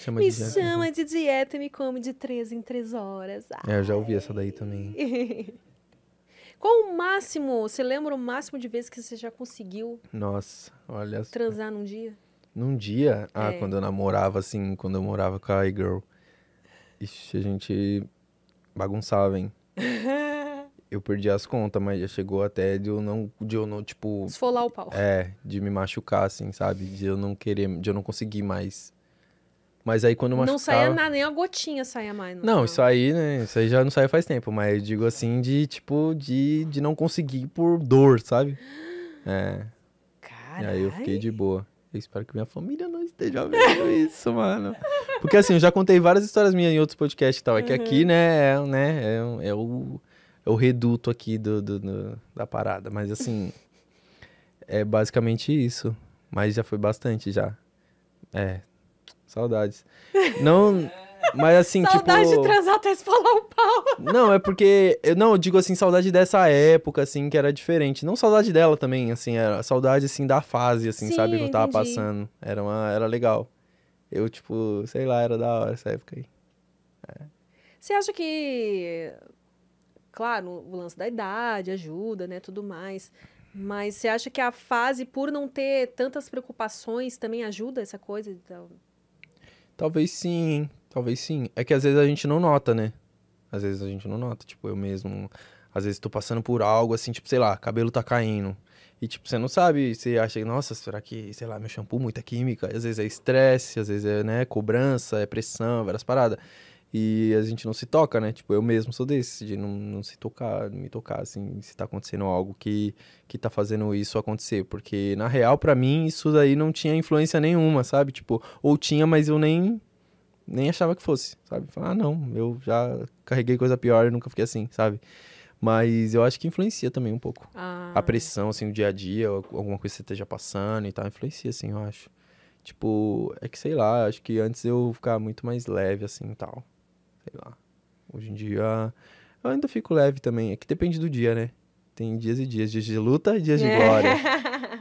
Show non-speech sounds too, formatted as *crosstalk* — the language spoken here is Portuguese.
Chama me de né? chama de dieta e me come de três em três horas. Ai. É, eu já ouvi essa daí também. *laughs* Qual o máximo? Você lembra o máximo de vezes que você já conseguiu? Nossa, olha. Transar num dia? Num dia? Ah, é. quando eu namorava, assim, quando eu morava com a girl Ixi, a gente bagunçava, hein? *laughs* eu perdi as contas, mas já chegou até de eu não, de eu não tipo. Esfolar o pau. É, de me machucar, assim, sabe? De eu não querer, de eu não conseguir mais mas aí quando machucava... Não saía nada, nem uma gotinha saía mais. Não, não, isso aí, né? Isso aí já não saía faz tempo. Mas digo assim de, tipo, de, de não conseguir por dor, sabe? É. Carai. E aí eu fiquei de boa. Eu espero que minha família não esteja vendo *laughs* isso, mano. Porque assim, eu já contei várias histórias minhas em outros podcasts e tal. É que uhum. aqui, né, é, né, é, é, o, é o reduto aqui do, do, do da parada. Mas assim, é basicamente isso. Mas já foi bastante já. É, Saudades. Não. Mas assim, saudade tipo. Saudade de transar até esfolar o pau. Não, é porque. Eu, não, eu digo assim, saudade dessa época, assim, que era diferente. Não saudade dela também, assim, era saudade, assim, da fase, assim, Sim, sabe, que eu tava entendi. passando. Era, uma, era legal. Eu, tipo, sei lá, era da hora essa época aí. É. Você acha que. Claro, o lance da idade ajuda, né, tudo mais. Mas você acha que a fase, por não ter tantas preocupações, também ajuda essa coisa? Então... Talvez sim, talvez sim. É que às vezes a gente não nota, né? Às vezes a gente não nota, tipo, eu mesmo. Às vezes tô passando por algo assim, tipo, sei lá, cabelo tá caindo. E, tipo, você não sabe, você acha, nossa, será que, sei lá, meu shampoo, muita química? Às vezes é estresse, às vezes é, né, cobrança, é pressão, várias paradas. E a gente não se toca, né? Tipo, eu mesmo sou desse, de não, não se tocar, me tocar, assim, se tá acontecendo algo que, que tá fazendo isso acontecer. Porque, na real, para mim, isso daí não tinha influência nenhuma, sabe? Tipo, ou tinha, mas eu nem, nem achava que fosse, sabe? Falar, ah, não, eu já carreguei coisa pior e nunca fiquei assim, sabe? Mas eu acho que influencia também um pouco. Ah. A pressão, assim, o dia a dia, alguma coisa que você esteja passando e tal, influencia, assim, eu acho. Tipo, é que sei lá, acho que antes eu ficava muito mais leve, assim, tal sei lá. Hoje em dia eu ainda fico leve também. É que depende do dia, né? Tem dias e dias, dias de luta e dias de é. glória. *laughs*